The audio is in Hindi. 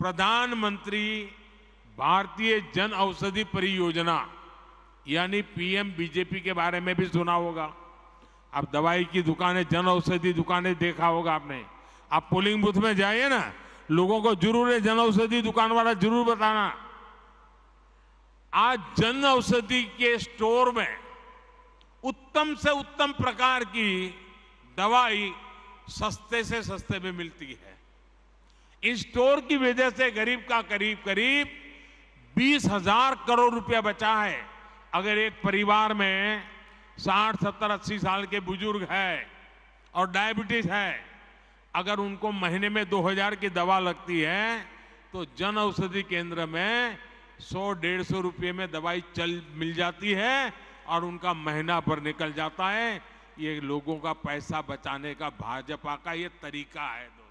प्रधानमंत्री भारतीय जन औषधि परियोजना यानी पीएम बीजेपी के बारे में भी सुना होगा आप दवाई की दुकानें जन औषधि दुकानें देखा होगा आपने आप पोलिंग बूथ में जाइए ना लोगों को जरूर है जन औषधि दुकान वाला जरूर बताना आज जन औषधि के स्टोर में उत्तम से उत्तम प्रकार की दवाई सस्ते से सस्ते में मिलती है इस स्टोर की वजह से गरीब का करीब करीब बीस हजार करोड़ रुपया बचा है अगर एक परिवार में साठ सत्तर अस्सी साल के बुजुर्ग है और डायबिटीज है अगर उनको महीने में दो हजार की दवा लगती है तो जन औषधि केंद्र में सौ डेढ़ सौ रुपये में दवाई चल मिल जाती है और उनका महीना भर निकल जाता है ये लोगों का पैसा बचाने का भाजपा का ये तरीका है